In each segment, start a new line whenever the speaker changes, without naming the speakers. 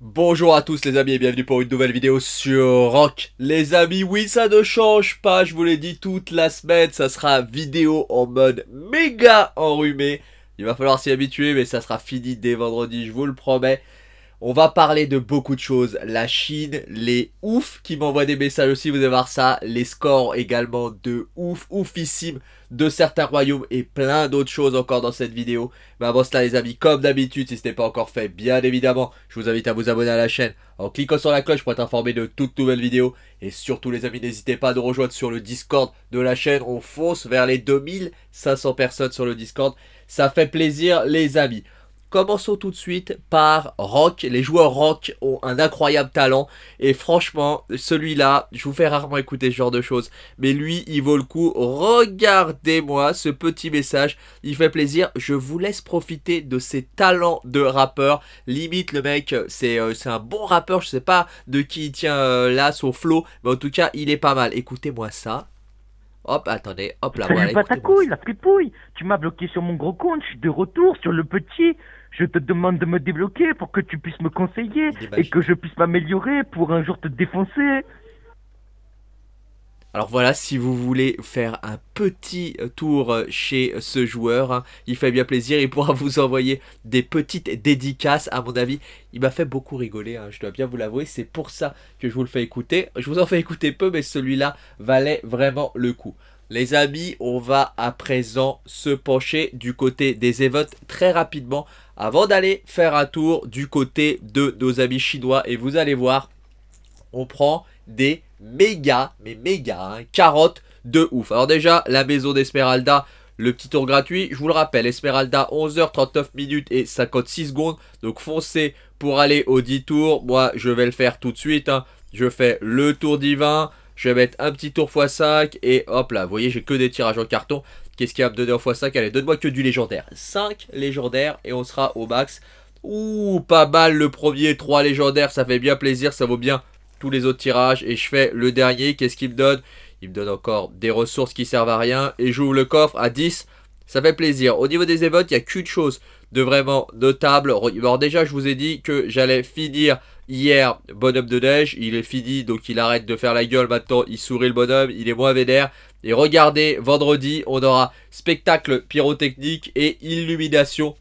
Bonjour à tous les amis et bienvenue pour une nouvelle vidéo sur Rock. Les amis, oui ça ne change pas, je vous l'ai dit toute la semaine, ça sera vidéo en mode méga enrhumé. Il va falloir s'y habituer mais ça sera fini dès vendredi, je vous le promets. On va parler de beaucoup de choses. La Chine, les ouf qui m'envoient des messages aussi, vous allez voir ça. Les scores également de ouf, oufissime de certains royaumes et plein d'autres choses encore dans cette vidéo. Mais avant cela les amis, comme d'habitude, si ce n'est pas encore fait, bien évidemment, je vous invite à vous abonner à la chaîne en cliquant sur la cloche pour être informé de toutes nouvelles vidéos. Et surtout les amis, n'hésitez pas à nous rejoindre sur le Discord de la chaîne. On fonce vers les 2500 personnes sur le Discord. Ça fait plaisir les amis. Commençons tout de suite par Rock. Les joueurs Rock ont un incroyable talent. Et franchement, celui-là, je vous fais rarement écouter ce genre de choses. Mais lui, il vaut le coup. Regardez-moi ce petit message. Il fait plaisir. Je vous laisse profiter de ses talents de rappeur. Limite, le mec, c'est euh, un bon rappeur. Je sais pas de qui il tient euh, là son flow. Mais en tout cas, il est pas mal. Écoutez-moi ça. Hop, attendez, hop là, voilà. pas ta couille, Tu m'as bloqué sur mon gros compte, je suis de retour sur le petit. Je te demande de me débloquer pour que tu puisses me conseiller et que je puisse m'améliorer pour un jour te défoncer. Alors voilà, si vous voulez faire un petit euh, tour euh, chez euh, ce joueur, hein, il fait bien plaisir, il pourra vous envoyer des petites dédicaces. À mon avis, il m'a fait beaucoup rigoler, hein, je dois bien vous l'avouer, c'est pour ça que je vous le fais écouter. Je vous en fais écouter peu, mais celui-là valait vraiment le coup. Les amis, on va à présent se pencher du côté des évotes très rapidement avant d'aller faire un tour du côté de nos amis chinois. Et vous allez voir, on prend des méga, mais méga, hein, carottes de ouf. Alors déjà, la maison d'Esmeralda, le petit tour gratuit. Je vous le rappelle, Esmeralda, 11h39 minutes et 56 secondes. Donc foncez pour aller au 10 tours. Moi, je vais le faire tout de suite. Hein. Je fais le tour divin. Je vais mettre un petit tour x5 et hop là, vous voyez, j'ai que des tirages en carton. Qu'est-ce qu'il va me donner en x5 Allez, donne-moi que du légendaire. 5 légendaires et on sera au max. Ouh, pas mal le premier, 3 légendaires, ça fait bien plaisir, ça vaut bien tous les autres tirages. Et je fais le dernier, qu'est-ce qu'il me donne Il me donne encore des ressources qui servent à rien. Et j'ouvre le coffre à 10, ça fait plaisir. Au niveau des events, il n'y a qu'une chose de vraiment notable. Alors déjà, je vous ai dit que j'allais finir Hier, bonhomme de neige, il est fini, donc il arrête de faire la gueule maintenant, il sourit le bonhomme, il est moins vénère. Et regardez, vendredi, on aura spectacle pyrotechnique et illumination.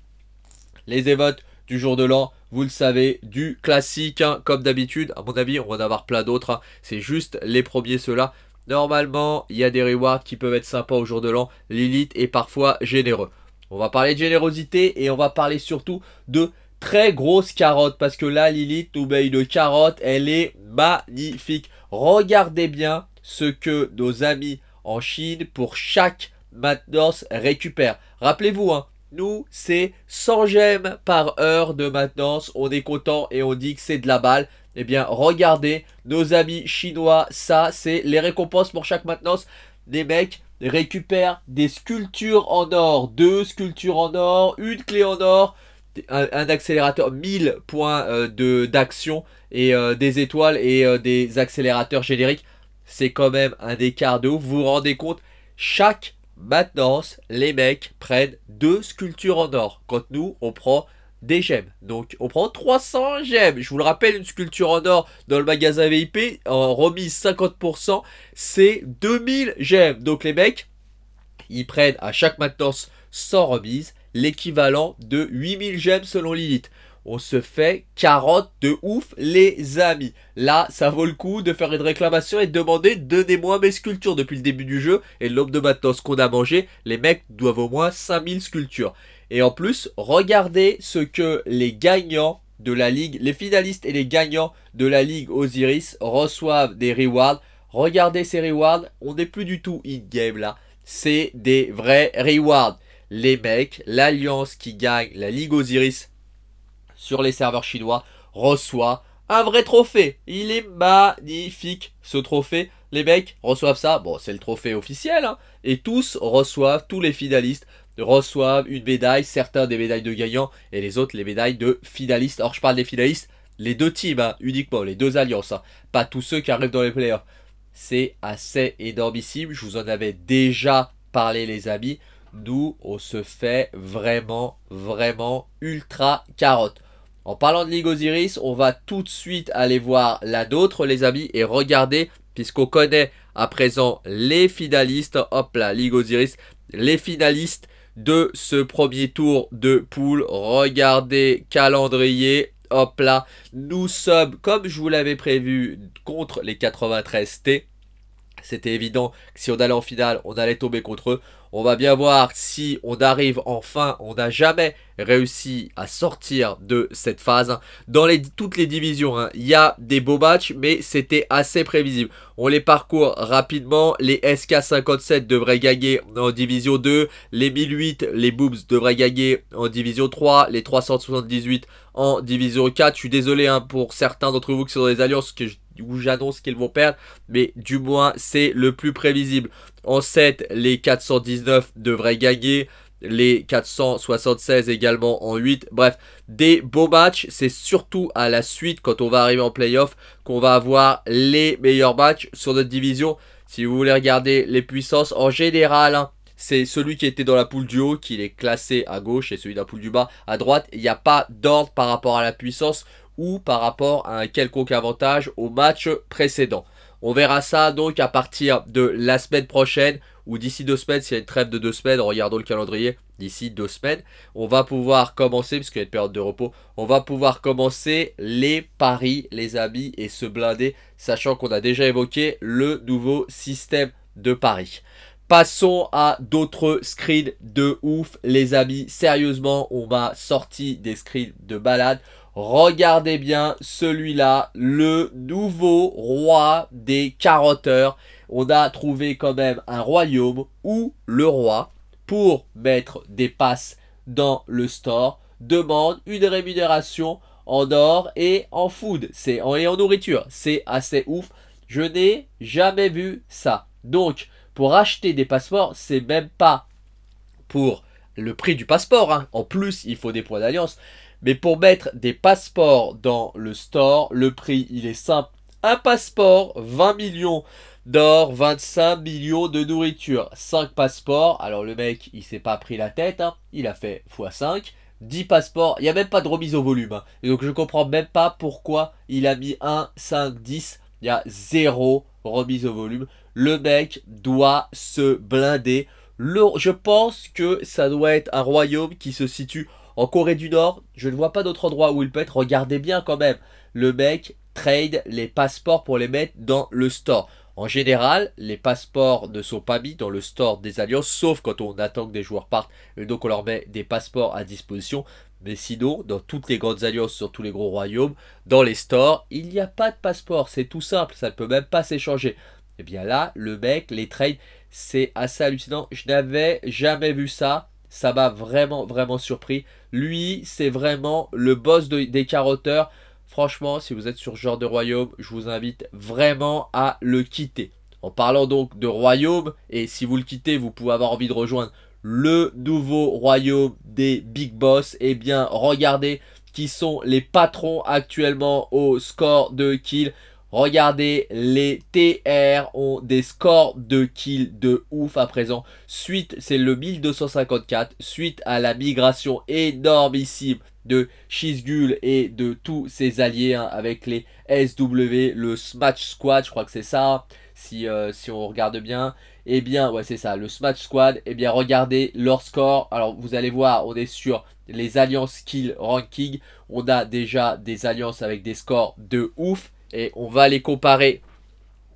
Les évotes du jour de l'an, vous le savez, du classique, hein, comme d'habitude. À mon avis, on va en avoir plein d'autres. Hein. C'est juste les premiers, ceux-là. Normalement, il y a des rewards qui peuvent être sympas au jour de l'an. Lilith est parfois généreux. On va parler de générosité et on va parler surtout de très grosse carotte parce que là Lilith obéit de carotte, elle est magnifique. Regardez bien ce que nos amis en Chine pour chaque maintenance récupèrent. Rappelez-vous, hein, nous c'est 100 gemmes par heure de maintenance, on est content et on dit que c'est de la balle. Eh bien regardez, nos amis chinois, ça c'est les récompenses pour chaque maintenance. Les mecs récupèrent des sculptures en or, deux sculptures en or, une clé en or, un, accélérateur 1000 points euh, de d'action et euh, des étoiles et euh, des accélérateurs génériques. C'est quand même un écart de ouf. Vous vous rendez compte Chaque maintenance, les mecs prennent deux sculptures en or. Quand nous, on prend des gemmes. Donc on prend 300 gemmes. Je vous le rappelle, une sculpture en or dans le magasin VIP, en remise 50%, c'est 2000 gemmes. Donc les mecs, ils prennent à chaque maintenance 100 remises l'équivalent de 8000 gemmes selon Lilith. On se fait carotte de ouf, les amis. Là, ça vaut le coup de faire une réclamation et de demander donnez-moi mes sculptures. Depuis le début du jeu et l'homme de maintenant qu'on a mangé, les mecs doivent au moins 5000 sculptures. Et en plus, regardez ce que les gagnants de la ligue, les finalistes et les gagnants de la ligue Osiris reçoivent des rewards. Regardez ces rewards, on n'est plus du tout in-game là. C'est des vrais rewards les mecs, l'Alliance qui gagne la Ligue Osiris sur les serveurs chinois reçoit un vrai trophée. Il est magnifique ce trophée. Les mecs reçoivent ça. Bon, c'est le trophée officiel. Hein. et tous reçoivent, tous les finalistes reçoivent une médaille. Certains des médailles de gagnants et les autres les médailles de finalistes. Or, je parle des finalistes, les deux teams hein, uniquement, les deux alliances. Hein. pas tous ceux qui arrivent dans les playoffs. C'est assez énormissime. Je vous en avais déjà parlé, les amis nous, on se fait vraiment, vraiment ultra carotte. En parlant de Ligue Osiris, on va tout de suite aller voir la nôtre, les amis, et regarder, puisqu'on connaît à présent les finalistes, hop là, Ligue Osiris, les finalistes de ce premier tour de poule. Regardez, calendrier, hop là, nous sommes, comme je vous l'avais prévu, contre les 93T. C'était évident que si on allait en finale, on allait tomber contre eux. On va bien voir si on arrive enfin, on n'a jamais réussi à sortir de cette phase. Dans les, toutes les divisions, hein, il y a des beaux matchs, mais c'était assez prévisible. On les parcourt rapidement, les SK57 devraient gagner en division 2, les 1008, les Boobs devraient gagner en division 3, les 378 en division 4. Je suis désolé hein, pour certains d'entre vous qui sont dans les alliances, que je j'annonce qu'ils vont perdre, mais du moins c'est le plus prévisible. En 7, les 419 devraient gagner, les 476 également en 8. Bref, des beaux matchs, c'est surtout à la suite quand on va arriver en playoff qu'on va avoir les meilleurs matchs sur notre division. Si vous voulez regarder les puissances en général, hein, c'est celui qui était dans la poule du haut qui est classé à gauche et celui de la poule du bas à droite. Il n'y a pas d'ordre par rapport à la puissance ou par rapport à un quelconque avantage au match précédent. On verra ça donc à partir de la semaine prochaine ou d'ici deux semaines, s'il y a une trêve de deux semaines, regardons le calendrier, d'ici deux semaines, on va pouvoir commencer, puisqu'il y a une période de repos, on va pouvoir commencer les paris, les amis, et se blinder, sachant qu'on a déjà évoqué le nouveau système de paris. Passons à d'autres screens de ouf, les amis. Sérieusement, on m'a sorti des screens de balade. Regardez bien celui-là, le nouveau roi des carotteurs. On a trouvé quand même un royaume où le roi, pour mettre des passes dans le store, demande une rémunération en or et en food, c'est en, et en nourriture. C'est assez ouf. Je n'ai jamais vu ça. Donc, pour acheter des passeports, c'est même pas pour le prix du passeport. Hein. En plus, il faut des points d'alliance. Mais pour mettre des passeports dans le store, le prix, il est simple. Un passeport, 20 millions d'or, 25 millions de nourriture, 5 passeports. Alors le mec, il s'est pas pris la tête, hein. il a fait x5. 10 passeports, il n'y a même pas de remise au volume. Hein. donc je comprends même pas pourquoi il a mis 1, 5, 10. Il y a 0 remise au volume. Le mec doit se blinder. je pense que ça doit être un royaume qui se situe en Corée du Nord, je ne vois pas d'autre endroit où il peut être. Regardez bien quand même. Le mec trade les passeports pour les mettre dans le store. En général, les passeports ne sont pas mis dans le store des alliances, sauf quand on attend que des joueurs partent, et donc on leur met des passeports à disposition. Mais sinon, dans toutes les grandes alliances, sur tous les gros royaumes, dans les stores, il n'y a pas de passeport, c'est tout simple, ça ne peut même pas s'échanger. Et eh bien là, le mec, les trades, c'est assez hallucinant, je n'avais jamais vu ça ça m'a vraiment, vraiment surpris. Lui, c'est vraiment le boss des carotteurs. Franchement, si vous êtes sur ce genre de royaume, je vous invite vraiment à le quitter. En parlant donc de royaume, et si vous le quittez, vous pouvez avoir envie de rejoindre le nouveau royaume des Big Boss, eh bien regardez qui sont les patrons actuellement au score de kill. Regardez, les TR ont des scores de kills de ouf à présent. Suite, c'est le 1254, suite à la migration énormissime de Shizgul et de tous ses alliés hein, avec les SW, le Smash Squad, je crois que c'est ça, si, euh, si on regarde bien. Eh bien, ouais, c'est ça, le Smash Squad. Eh bien, regardez leur score. Alors, vous allez voir, on est sur les alliances kill ranking. On a déjà des alliances avec des scores de ouf et on va les comparer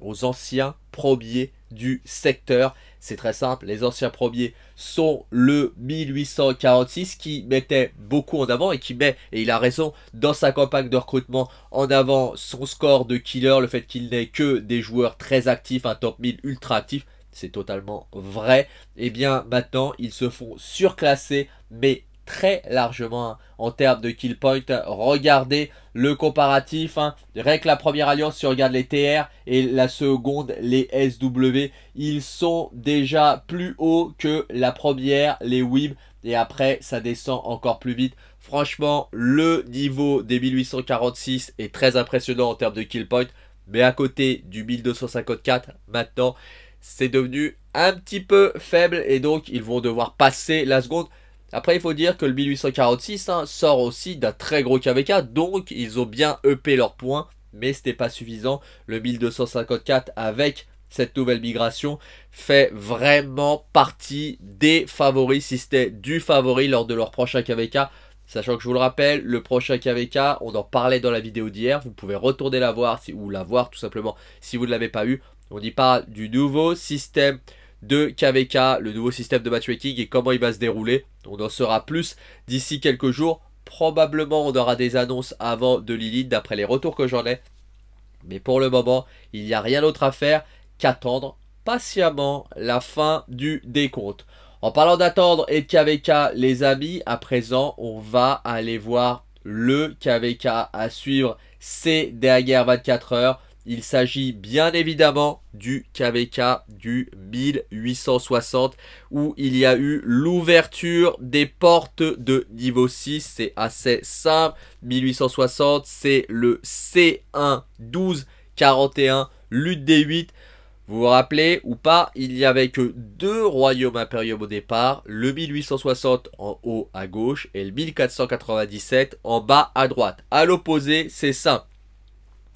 aux anciens premiers du secteur. C'est très simple, les anciens premiers sont le 1846 qui mettait beaucoup en avant et qui met, et il a raison, dans sa campagne de recrutement en avant son score de killer, le fait qu'il n'ait que des joueurs très actifs, un top 1000 ultra actif, c'est totalement vrai. Et eh bien maintenant, ils se font surclasser, mais très largement hein, en termes de kill point. Regardez le comparatif. Hein. la première alliance, si on regarde les TR et la seconde, les SW, ils sont déjà plus hauts que la première, les WIB. Et après, ça descend encore plus vite. Franchement, le niveau des 1846 est très impressionnant en termes de kill point. Mais à côté du 1254, maintenant, c'est devenu un petit peu faible. Et donc, ils vont devoir passer la seconde. Après, il faut dire que le 1846 hein, sort aussi d'un très gros KVK, donc ils ont bien EP leurs points, mais ce n'était pas suffisant. Le 1254 avec cette nouvelle migration fait vraiment partie des favoris, si c'était du favori lors de leur prochain KVK. Sachant que je vous le rappelle, le prochain KVK, on en parlait dans la vidéo d'hier, vous pouvez retourner la voir, ou la voir tout simplement si vous ne l'avez pas eu. On y parle du nouveau système de KVK, le nouveau système de matchmaking et comment il va se dérouler. On en saura plus d'ici quelques jours. Probablement on aura des annonces avant de Lilith d'après les retours que j'en ai. Mais pour le moment, il n'y a rien d'autre à faire qu'attendre patiemment la fin du décompte. En parlant d'attendre et de KVK, les amis, à présent, on va aller voir le KVK à suivre ces dernières 24 heures. Il s'agit bien évidemment du KVK du 1860 où il y a eu l'ouverture des portes de niveau 6. C'est assez simple. 1860, c'est le C1 12 41 lutte des 8. Vous vous rappelez ou pas, il n'y avait que deux royaumes impériaux au départ, le 1860 en haut à gauche et le 1497 en bas à droite. À l'opposé, c'est simple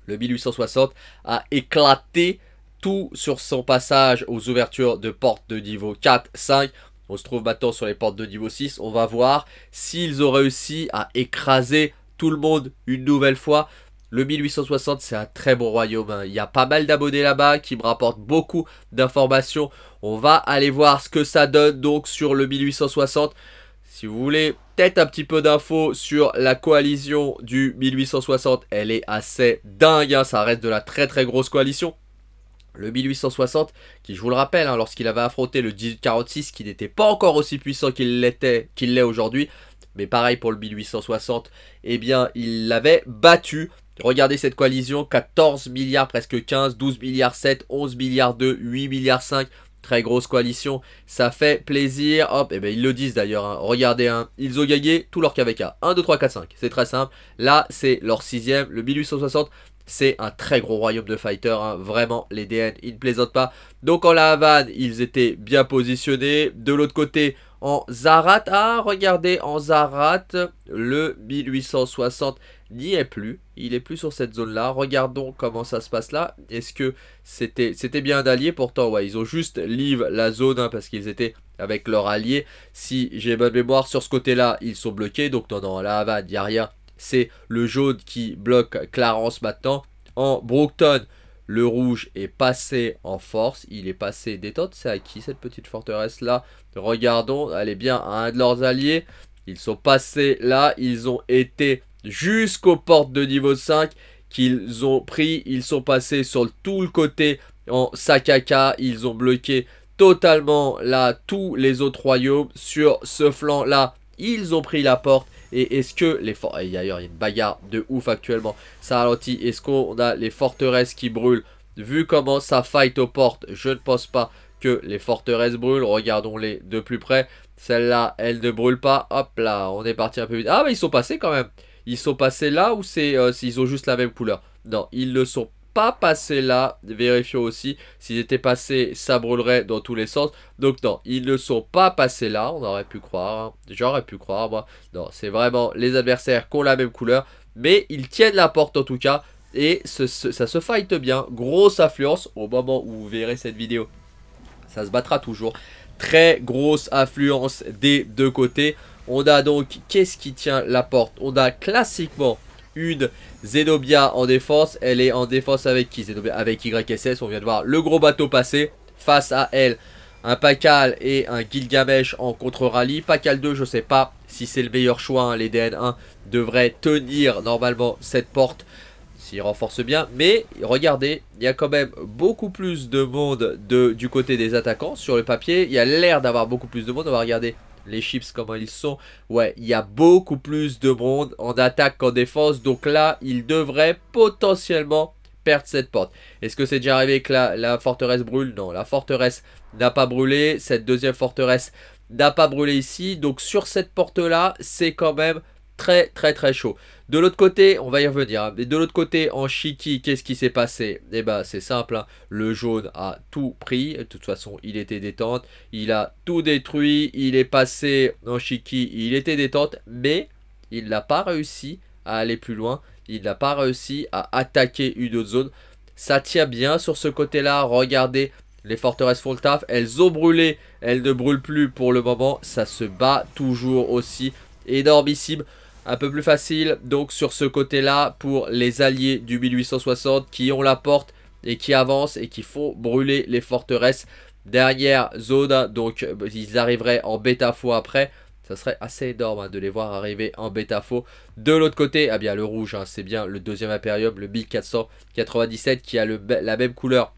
le 1860, a éclaté tout sur son passage aux ouvertures de portes de niveau 4, 5. On se trouve maintenant sur les portes de niveau 6. On va voir s'ils ont réussi à écraser tout le monde une nouvelle fois. Le 1860, c'est un très bon royaume. Hein. Il y a pas mal d'abonnés là-bas qui me rapportent beaucoup d'informations. On va aller voir ce que ça donne donc sur le 1860. Si vous voulez peut-être un petit peu d'infos sur la coalition du 1860, elle est assez dingue, hein. ça reste de la très très grosse coalition. Le 1860, qui je vous le rappelle, hein, lorsqu'il avait affronté le 1846, qui n'était pas encore aussi puissant qu'il l'était, qu'il l'est aujourd'hui, mais pareil pour le 1860, eh bien il l'avait battu. Regardez cette coalition, 14 milliards, presque 15, 12 milliards 7, 11 milliards 2, 8 milliards 5, Très grosse coalition, ça fait plaisir. Hop, et eh bien ils le disent d'ailleurs. Hein. Regardez, hein. ils ont gagné tout leur KVK. 1, 2, 3, 4, 5. C'est très simple. Là, c'est leur sixième, le 1860. C'est un très gros royaume de fighters, hein. vraiment les DN, ils ne plaisantent pas. Donc en La Havane, ils étaient bien positionnés. De l'autre côté, en Zarat. Ah, regardez, en Zarat, le 1860 n'y est plus. Il est plus sur cette zone-là. Regardons comment ça se passe là. Est-ce que c'était c'était bien d'allier Pourtant, ouais, ils ont juste live la zone hein, parce qu'ils étaient avec leur allié. Si j'ai bonne mémoire, sur ce côté-là, ils sont bloqués. Donc, non, non, la Havane, il n'y a rien. C'est le jaune qui bloque Clarence maintenant. En Brookton, le rouge est passé en force, il est passé détente. C'est à qui cette petite forteresse là Regardons, elle est bien à un de leurs alliés. Ils sont passés là, ils ont été jusqu'aux portes de niveau 5 qu'ils ont pris. Ils sont passés sur tout le côté en Sakaka, ils ont bloqué totalement là tous les autres royaumes. Sur ce flanc là, ils ont pris la porte et est-ce que les forteresses... Et d'ailleurs, il y a une bagarre de ouf actuellement. Ça ralentit. Est-ce qu'on a les forteresses qui brûlent Vu comment ça fight aux portes, je ne pense pas que les forteresses brûlent. Regardons-les de plus près. Celle-là, elle ne brûle pas. Hop là, on est parti un peu vite. Ah, mais ils sont passés quand même. Ils sont passés là ou c'est euh, s'ils ils ont juste la même couleur Non, ils le sont pas passé là. Vérifions aussi. S'ils étaient passés, ça brûlerait dans tous les sens. Donc non, ils ne sont pas passés là. On aurait pu croire. Hein. J'aurais pu croire, moi. Non, c'est vraiment les adversaires qui ont la même couleur. Mais ils tiennent la porte, en tout cas. Et ça se fight bien. Grosse influence au moment où vous verrez cette vidéo. Ça se battra toujours. Très grosse influence des deux côtés. On a donc, qu'est-ce qui tient la porte On a classiquement une Zenobia en défense. Elle est en défense avec qui Zenobia Avec YSS, on vient de voir le gros bateau passer. Face à elle, un Pacal et un Gilgamesh en contre-rallye. Pacal 2, je sais pas si c'est le meilleur choix. Hein. Les DN1 devraient tenir normalement cette porte s'ils renforcent bien. Mais regardez, il y a quand même beaucoup plus de monde de, du côté des attaquants sur le papier. Il y a l'air d'avoir beaucoup plus de monde. On va regarder les chips comment ils sont. Ouais, il y a beaucoup plus de monde en attaque qu'en défense. Donc là, il devrait potentiellement perdre cette porte. Est-ce que c'est déjà arrivé que la forteresse brûle Non, la forteresse n'a pas brûlé. Cette deuxième forteresse n'a pas brûlé ici. Donc sur cette porte-là, c'est quand même très très très chaud. De l'autre côté, on va y revenir, hein. mais de l'autre côté, en Chiki, qu'est-ce qui s'est passé Eh ben c'est simple, hein. le jaune a tout pris, de toute façon il était détente, il a tout détruit, il est passé en Chiki, il était détente, mais il n'a pas réussi à aller plus loin, il n'a pas réussi à attaquer une autre zone. Ça tient bien sur ce côté-là, regardez, les forteresses font taf, elles ont brûlé, elles ne brûlent plus pour le moment, ça se bat toujours aussi énormissime un peu plus facile donc sur ce côté là pour les alliés du 1860 qui ont la porte et qui avancent et qui font brûler les forteresses derrière zone donc ils arriveraient en bêta faux après ça serait assez énorme hein, de les voir arriver en bêta faux de l'autre côté ah bien le rouge hein, c'est bien le deuxième impérium le 1497 qui a la même couleur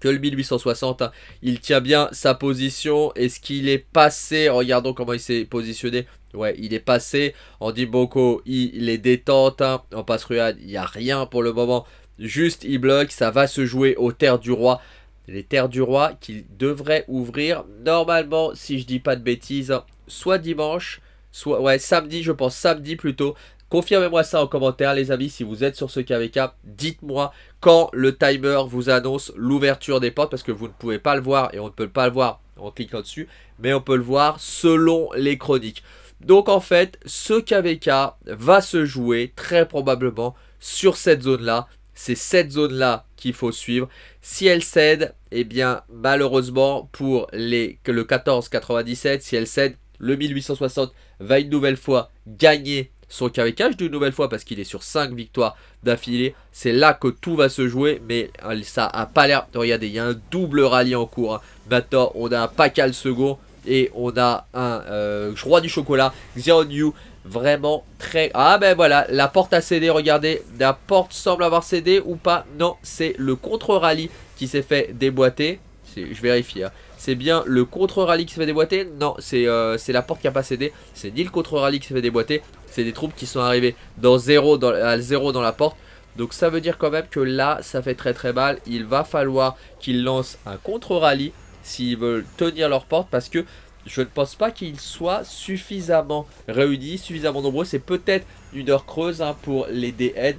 que le 1860. Hein. Il tient bien sa position. Est-ce qu'il est passé Regardons comment il s'est positionné. Ouais, il est passé. En dit il, il est détente. On hein. En passe il n'y a rien pour le moment. Juste, il bloque. Ça va se jouer aux terres du roi. Les terres du roi qu'il devrait ouvrir normalement, si je dis pas de bêtises, hein, soit dimanche, soit ouais, samedi, je pense samedi plutôt. Confirmez-moi ça en commentaire, les amis, si vous êtes sur ce KVK. Dites-moi quand le timer vous annonce l'ouverture des portes, parce que vous ne pouvez pas le voir et on ne peut pas le voir en cliquant dessus, mais on peut le voir selon les chroniques. Donc en fait, ce KVK va se jouer très probablement sur cette zone-là. C'est cette zone-là qu'il faut suivre. Si elle cède, eh bien malheureusement pour les, que le 1497, si elle cède, le 1860 va une nouvelle fois gagner son KVK. Je une nouvelle fois parce qu'il est sur 5 victoires d'affilée. C'est là que tout va se jouer, mais euh, ça a pas l'air... Regardez, il y a un double rallye en cours. Hein. Maintenant, on a un Pacal second. Et on a un euh, roi du chocolat, Xeon Yu, vraiment très... Ah ben voilà, la porte a cédé, regardez, la porte semble avoir cédé ou pas. Non, c'est le contre-rallye qui s'est fait déboîter. Je vérifie, hein. c'est bien le contre-rallye qui s'est fait déboîter Non, euh, c'est la porte qui a pas cédé, c'est ni le contre-rallye qui s'est fait déboîter, c'est des troupes qui sont arrivées dans zéro, dans, dans la porte. Donc ça veut dire quand même que là, ça fait très très mal. Il va falloir qu'il lance un contre rally s'ils veulent tenir leur porte parce que je ne pense pas qu'ils soient suffisamment réunis, suffisamment nombreux. C'est peut-être une heure creuse hein, pour les DN.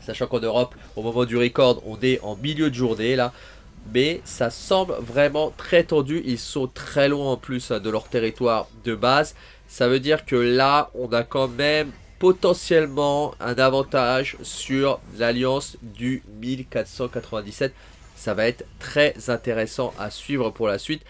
Sachant qu'en Europe, au moment du record, on est en milieu de journée là. Mais ça semble vraiment très tendu. Ils sont très loin en plus de leur territoire de base. Ça veut dire que là, on a quand même potentiellement un avantage sur l'alliance du 1497 ça va être très intéressant à suivre pour la suite.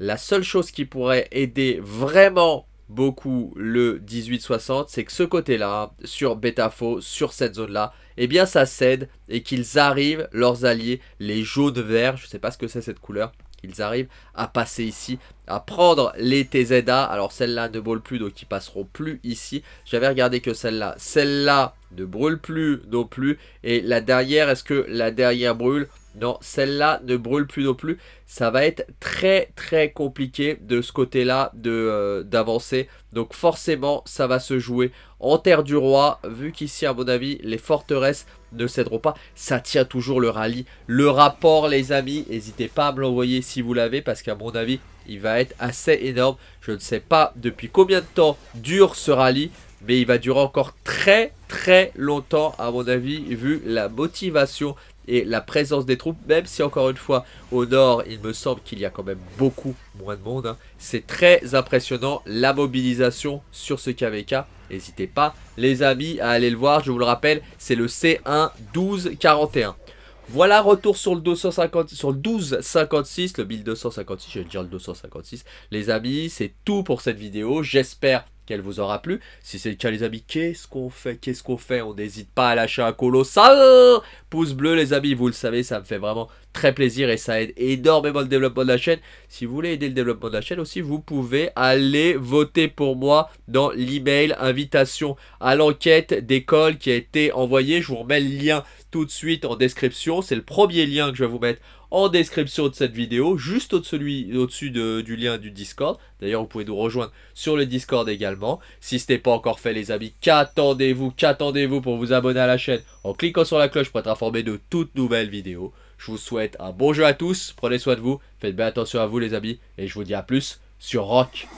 La seule chose qui pourrait aider vraiment beaucoup le 1860, c'est que ce côté-là, sur Betafo, sur cette zone-là, eh bien ça cède et qu'ils arrivent, leurs alliés, les jaunes-verts, je ne sais pas ce que c'est cette couleur, qu'ils arrivent à passer ici, à prendre les TZA. Alors celle là ne brûle plus, donc ils passeront plus ici. J'avais regardé que celle-là, celle-là ne brûle plus non plus. Et la dernière, est-ce que la dernière brûle non, celle-là ne brûle plus non plus. Ça va être très très compliqué de ce côté-là euh, d'avancer. Donc forcément, ça va se jouer en terre du roi. Vu qu'ici, à mon avis, les forteresses ne céderont pas. Ça tient toujours le rallye. Le rapport, les amis, n'hésitez pas à me l'envoyer si vous l'avez. Parce qu'à mon avis, il va être assez énorme. Je ne sais pas depuis combien de temps dure ce rallye mais il va durer encore très très longtemps à mon avis vu la motivation et la présence des troupes, même si encore une fois au nord il me semble qu'il y a quand même beaucoup moins de monde, hein, c'est très impressionnant la mobilisation sur ce KVK, n'hésitez pas les amis à aller le voir, je vous le rappelle c'est le C1 1241. Voilà, retour sur le 250, sur le 1256, le 1256, je vais dire le 256. Les amis, c'est tout pour cette vidéo. J'espère qu'elle vous aura plu. Si c'est le cas, les amis, qu'est-ce qu'on fait Qu'est-ce qu'on fait On n'hésite pas à lâcher un colossal pouce bleu, les amis. Vous le savez, ça me fait vraiment très plaisir et ça aide énormément le développement de la chaîne. Si vous voulez aider le développement de la chaîne aussi, vous pouvez aller voter pour moi dans l'email invitation à l'enquête d'école qui a été envoyée. Je vous remets le lien tout de suite en description. C'est le premier lien que je vais vous mettre en description de cette vidéo, juste au dessus du lien du Discord. D'ailleurs, vous pouvez nous rejoindre sur le Discord également. Si ce n'est pas encore fait, les amis, qu'attendez-vous Qu'attendez-vous pour vous abonner à la chaîne en cliquant sur la cloche pour être informé de toutes nouvelles vidéos. Je vous souhaite un bon jeu à tous. Prenez soin de vous. Faites bien attention à vous, les amis. Et je vous dis à plus sur Rock.